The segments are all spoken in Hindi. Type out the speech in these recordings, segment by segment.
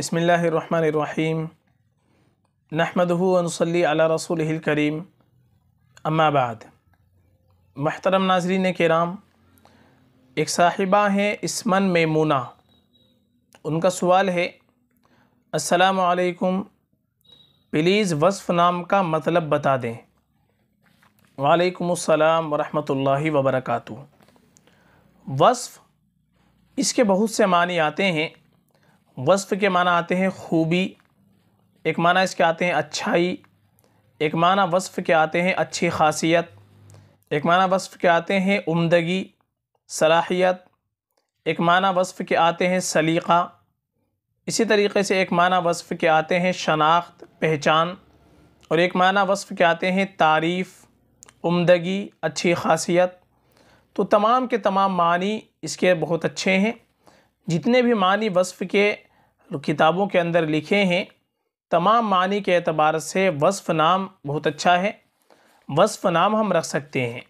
बसमीम नहमदूनसली अला रसूल करीम अम्माबाद महतरम नाजरीन के कराम एक साहिबा हैं इसमन मेमूना उनका सवाल है असलकुम प्लीज़ वस्फ़ नाम का मतलब बता दें वालेकुम अस्सलाम वरहमतुल्लाहि वबरकातु वसफ़ इसके बहुत से मानी आते हैं वस्फ़ के माना आते हैं खूबी एक माना इसके आते हैं अच्छाई एक माना वस्फ़ के आते हैं अच्छी खासियत एक माना वस्फ़ के आते हैं उमदगी सलाहियत एक माना वस्फ़ के आते हैं सलीक़ा इसी तरीके से एक माना वस्फ़ के आते हैं शनाख्त पहचान और एक माना वस्फ़ के आते हैं तारीफ़ उम्दगी अच्छी खासियत तो तमाम के तमाम मानी इसके बहुत अच्छे हैं जितने भी मानी वस्फ़ के किताबों के अंदर लिखे हैं तमाम मानी के अतबार से वस्फ़ नाम बहुत अच्छा है वस्फ़ नाम हम रख सकते हैं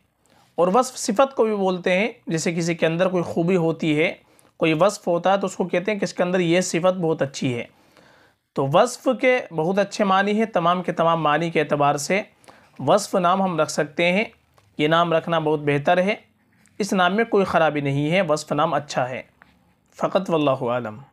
और वस्फ़ सिफ़त को भी बोलते हैं जैसे किसी के अंदर कोई खूबी होती है कोई वस्फ़ होता है तो उसको कहते हैं कि इसके अंदर ये सिफ़त बहुत अच्छी है तो वस्फ़ के बहुत अच्छे मानी हैं तमाम के तमाम मानी के अतबार से वस्फ़ नाम हम रख सकते हैं ये नाम रखना बहुत बेहतर है इस नाम में कोई ख़राबी नहीं है वस्फ़ नाम अच्छा है فقط والله أعلم